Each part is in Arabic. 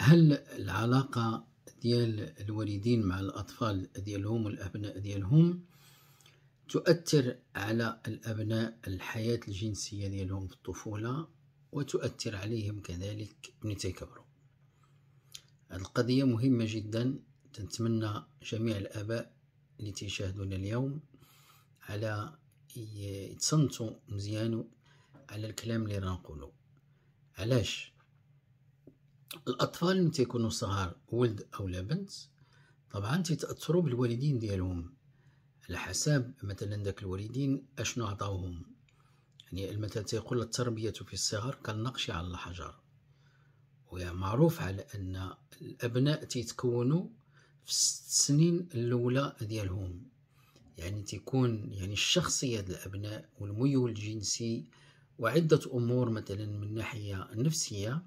هل العلاقة ديال الوالدين مع الأطفال ديالهم والأبناء ديالهم تؤثر على الأبناء الحياة الجنسية ديالهم في الطفولة وتؤثر عليهم كذلك من تيكبروا هذه القضية مهمة جدا تنتمنى جميع الآباء اللي تشاهدون اليوم على يتصنتوا مزيان على الكلام اللي رانقولو علاش الاطفال اللي تيكونوا صغار ولد او لا بنت طبعا تيتاثروا بالوالدين ديالهم على حسب مثلا داك الوالدين اشنو عطاوهم يعني المثل تيقول التربيه في الصغر كالنقش على الحجر ويا معروف على ان الابناء تيتكونوا في الست سنين الاولى ديالهم يعني تيكون يعني الشخصيه ديال الابناء والميول الجنسي وعده امور مثلا من الناحيه النفسيه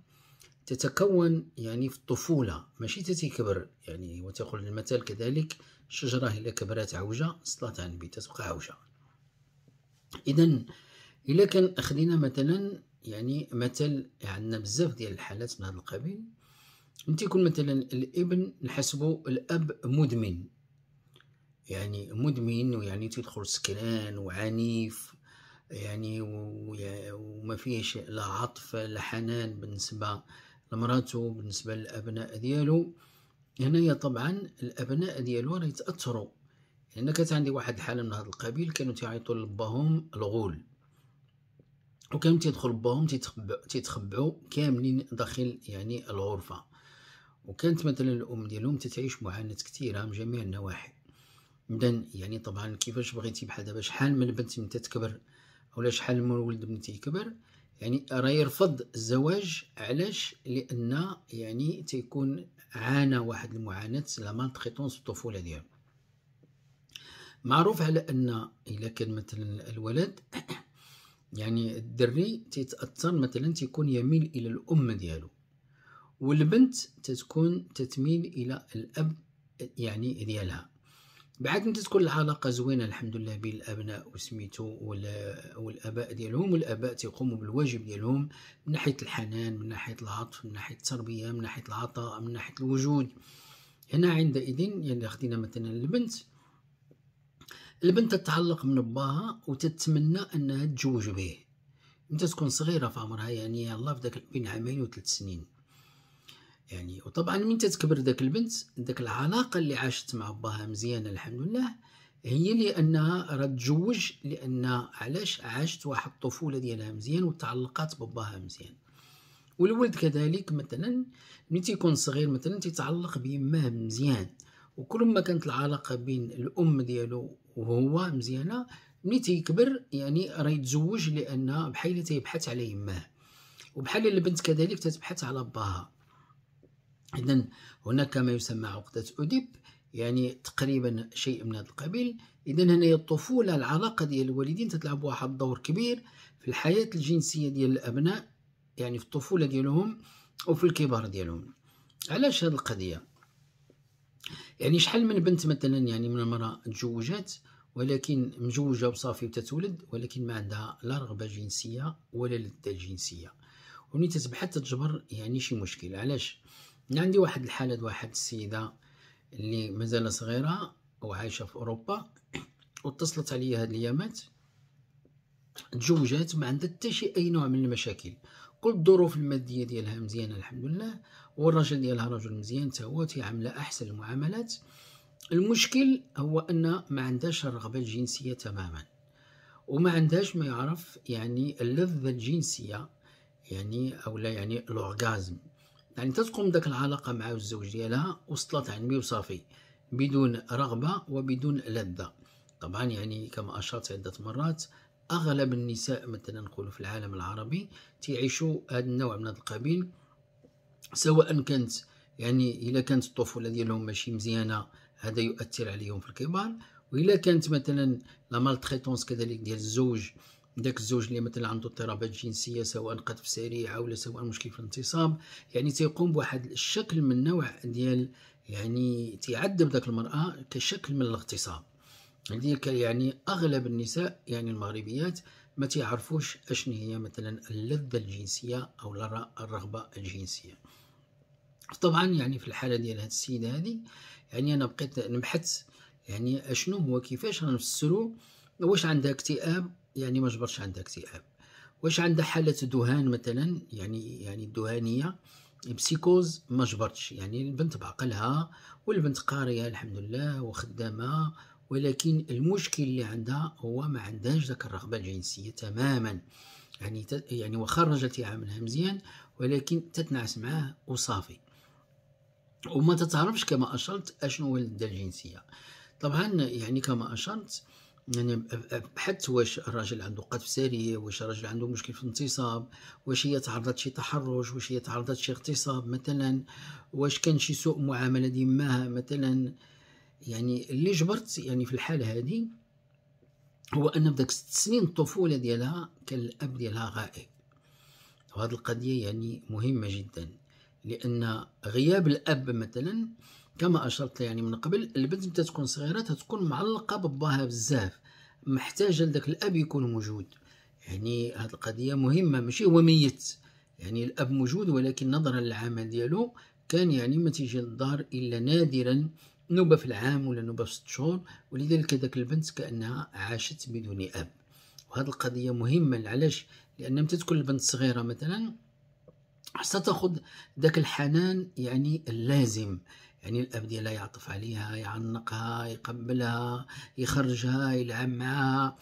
تتكون يعني في الطفولة ماشي تتكبر يعني وتقول المثل كذلك شجرة إلا كبرات عوجة صلات عنبي تتبقى عوجة إذا إلا كان أخذنا مثلا يعني مثل عندنا بزاف ديال الحالات من هذا القبيل أنت تيكون مثلا الابن نحسبو الأب مدمن يعني مدمن ويعني تيدخل سكران وعنيف يعني وما فيهش لا عطف لا حنان بالنسبه لمراته بالنسبة للأبناء ديالو هنايا طبعا الأبناء ديالو راه يتأثروا يعني لأن كانت عندي واحد الحالة من هذا القبيل كانوا تيعيطوا لباهم الغول وكانوا تيدخل باهم تيتخبعو تيتخبعوا كاملين داخل يعني الغرفة وكانت مثلا الأم ديالهم تتعيش معاناة كثيرة من جميع النواحي إذن يعني طبعا كيفاش بغيتي بحال دابا شحال من بنت من تتكبر ولا شحال من ولد من تيكبر يعني راه يرفض الزواج علاش لان يعني تيكون عانى واحد المعاناه لا مالتريتونس الطفوله ديالو معروف على ان الا كان مثلا الولد يعني الدري تيتاثر مثلا تيكون يميل الى الام ديالو والبنت تتكون تتميل الى الاب يعني ديالها بعد انت تكون العلاقه زوينه الحمد لله بين الابناء وسميتو والاباء ديالهم والاباء تيقوموا بالواجب ديالهم من ناحيه الحنان من ناحيه العطف من ناحيه التربيه من ناحيه العطاء من ناحيه الوجود هنا عندئذ يعني خدينا مثلا البنت البنت تتعلق من باها وتتمنى انها تجوج به انت تكون صغيره في عمرها يعني الله في داك بين عامين وثلاث سنين يعني وطبعا من تتكبر ذاك البنت ذاك العلاقه اللي عاشت مع باها مزيانه الحمد لله هي لانها راه تزوج لان علاش عاشت واحد الطفوله ديالها مزيان وتعلقات بباها مزيان والولد كذلك مثلا ملي تيكون صغير مثلا تيتعلق بيماه مزيان وكل ما كانت العلاقه بين الام ديالو وهو مزيانه ملي تيكبر يعني راه يتزوج لان بحال تيبحث على يماه وبحال البنت كذلك تتبحث على باها إذا هناك ما يسمى عقدة أوديب يعني تقريبا شيء من هذا القبيل إذا هنا الطفولة العلاقة ديال الوالدين تتلعب واحد الدور كبير في الحياة الجنسية ديال الأبناء يعني في الطفولة ديالهم وفي الكبار ديالهم علاش هذه القضية يعني شحال من بنت مثلا يعني من المرأة تزوجات ولكن مزوجة وصافي وتتولد ولكن ما عندها لا رغبة جنسية ولا لذة جنسية ومنين تتبحث تجبر يعني شي مشكل علاش عندي واحد الحالة واحد السيدة اللي مازال صغيرة وعايشة في أوروبا واتصلت عليا هاد اليامات تزوجات ما عندها حتى شي اي نوع من المشاكل كل الظروف الماديه ديالها مزيانه الحمد لله والراجل ديالها رجل مزيان حتى هو تيعاملها احسن المعاملات المشكل هو ان ما عندهاش الرغبه الجنسيه تماما وما عندهاش ما يعرف يعني اللذه الجنسيه يعني او لا يعني الاورغازم يعني تتقوم داك العلاقة مع الزوج ديالها وصلت علمي وصافي بدون رغبة وبدون لذة طبعا يعني كما أشرت عدة مرات أغلب النساء مثلا نقول في العالم العربي تعيشوا هذا النوع من هذا القبيل سواء كانت يعني إلا كانت الطفولة ديالهم ماشي مزيانة هذا يؤثر عليهم في الكبار وإلا كانت مثلا لا مالتريتونس كذلك ديال الزوج داك الزوج اللي مثلا عنده اضطرابات جنسيه سواء قذف سريع او سواء مشكل في الانتصاب يعني تيقوم بواحد الشكل من نوع ديال يعني تيعذب داك المراه كشكل من الاغتصاب لذلك يعني, يعني اغلب النساء يعني المغربيات ما تيعرفوش اشن هي مثلا اللذه الجنسيه او الرغبه الجنسيه طبعا يعني في الحاله ديال هاد السيده هذه يعني انا بقيت نبحث يعني اشنو هو كيفاش غنفسرو واش عندها اكتئاب يعني ما جبرش عندها اكتئاب واش عندها حالة دهان مثلا يعني يعني الدهانية بسيكوز ما جبرتش يعني البنت بعقلها والبنت قارية الحمد لله وخدامة ولكن المشكل اللي عندها هو ما عندهاش ذاك الرغبة الجنسية تماما يعني يعني وخرجت عملها مزيان ولكن تتنعس معاه وصافي وما تتعرفش كما اشرت اشنو هو الجنسيه طبعا يعني كما اشرت يعني بحثت واش الراجل عنده قذف سريع واش الراجل عنده مشكل في الانتصاب واش هي تعرضت شي تحرش واش هي تعرضت شي اغتصاب مثلا واش كان شي سوء معامله ماها مثلا يعني اللي جبرت يعني في الحاله هذه هو ان في داك ست سنين الطفوله ديالها كان الاب ديالها غائب وهذه القضيه يعني مهمه جدا لان غياب الاب مثلا كما اشرت يعني من قبل البنت متى تكون صغيره تتكون معلقه بباها بزاف محتاجه لذاك الاب يكون موجود يعني هذه القضيه مهمه ماشي هو ميت يعني الاب موجود ولكن نظرا للعمل ديالو كان يعني ما تيجي للدار الا نادرا نوبه في العام ولا نوبه في ست شهور ولذلك ذاك البنت كانها عاشت بدون اب وهذه القضيه مهمه علاش لان متى تكون البنت صغيره مثلا ستأخذ ذاك الحنان يعني اللازم يعني الأب ديالها يعطف عليها يعنقها يقبلها يخرجها يلعب معها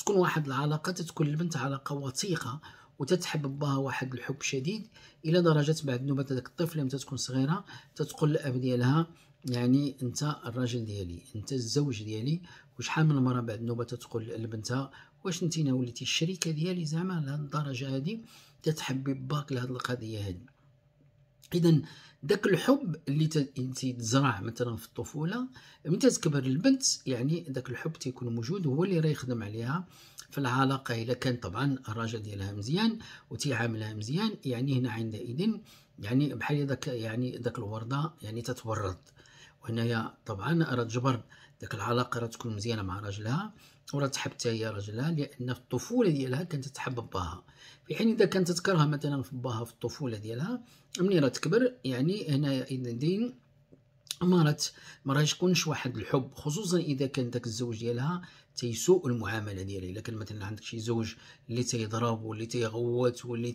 تكون واحد العلاقة تتكون البنت علاقة وثيقة وتتحب بها واحد الحب شديد الى درجه بعد نوبه هذاك الطفل لما تكون صغيره تتقول للاب ديالها يعني انت الراجل ديالي انت الزوج ديالي وشحال من مره بعد نوبه تتقول لبنتها واش نتينا وليتي الشريكه ديالي زعما لهاد الدرجه هادي تتحبي باك لهاد القضيه هادي اذا داك الحب اللي تيتزرع مثلا في الطفوله من تتكبر البنت يعني داك الحب تيكون موجود هو اللي راه يخدم عليها في العلاقه الا كان طبعا الراجل ديالها مزيان وتيعاملها مزيان يعني هنا عندئذ يعني بحال داك يعني داك الورده يعني تتورط وهنايا طبعا راه تجبر داك العلاقه راه تكون مزيانه مع راجلها ولا تحب حتى هي راجلها لان في الطفوله ديالها كانت تحب باها في حين اذا كانت تكره مثلا في باها في الطفوله ديالها ملي راه تكبر يعني هنا دين ما رات ما راهش يكونش واحد الحب خصوصا اذا كان داك الزوج ديالها تيسوء المعامله ديالها الا كان مثلا عندك شي زوج اللي تيضرب واللي تيغوت واللي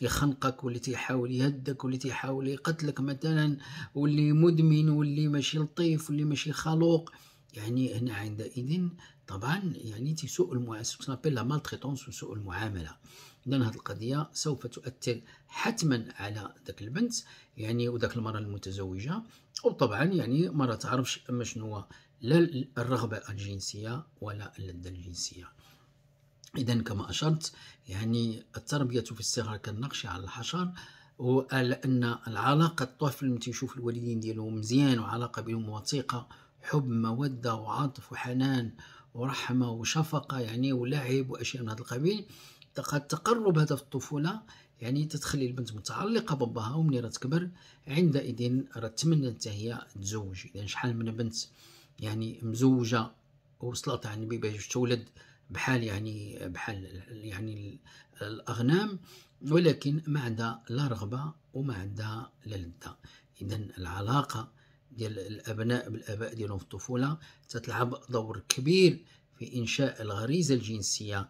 تيخنقك واللي تيحاول يهدك واللي تيحاول يقتلك مثلا واللي مدمن واللي ماشي لطيف واللي ماشي خلوق يعني هنا عندئذ طبعا يعني سنابيل لا مالتريتونس وسوء المعامله اذا هذه القضيه سوف تؤثر حتما على ذاك البنت يعني وذاك المراه المتزوجه وطبعا يعني ما تعرفش اما شنو لا الرغبه الجنسيه ولا اللذه الجنسيه اذا كما اشرت يعني التربيه في الصغر كالنقش على الحشر وقال أن العلاقه الطفل تيشوف الوالدين ديالو مزيان وعلاقه بينهم وثيقه حب مودة وعطف وحنان ورحمة وشفقة يعني ولعب وأشياء من هذا القبيل قد تقرب في الطفولة يعني تتخلي البنت متعلقة بباها ومني راه تكبر عندئذ راه تمنى حتى هي تزوج إذا يعني شحال من بنت يعني مزوجة وصلت يعني باش تولد بحال يعني بحال يعني الأغنام ولكن ما عندها لا رغبة وما عندها لا لذة إذا العلاقة ديال الابناء بالاباء ديالهم في الطفوله تتلعب دور كبير في انشاء الغريزه الجنسيه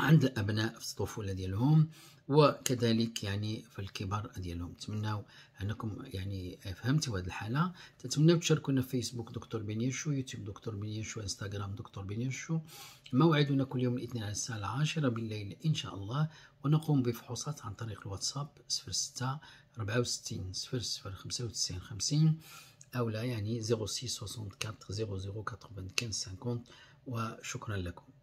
عند الابناء في الطفوله ديالهم وكذلك يعني في الكبار ديالهم نتمناو انكم يعني فهمتوا هذه الحاله تتمناو تشاركونا في فيسبوك دكتور بنيشو يوتيوب دكتور بنيشو انستغرام دكتور بنيشو موعدنا كل يوم الاثنين على الساعه العاشره بالليل ان شاء الله ونقوم بفحوصات عن طريق الواتساب 06 64 00 95 50 او لا يعني 06 64 00 95 50 وشكرا لكم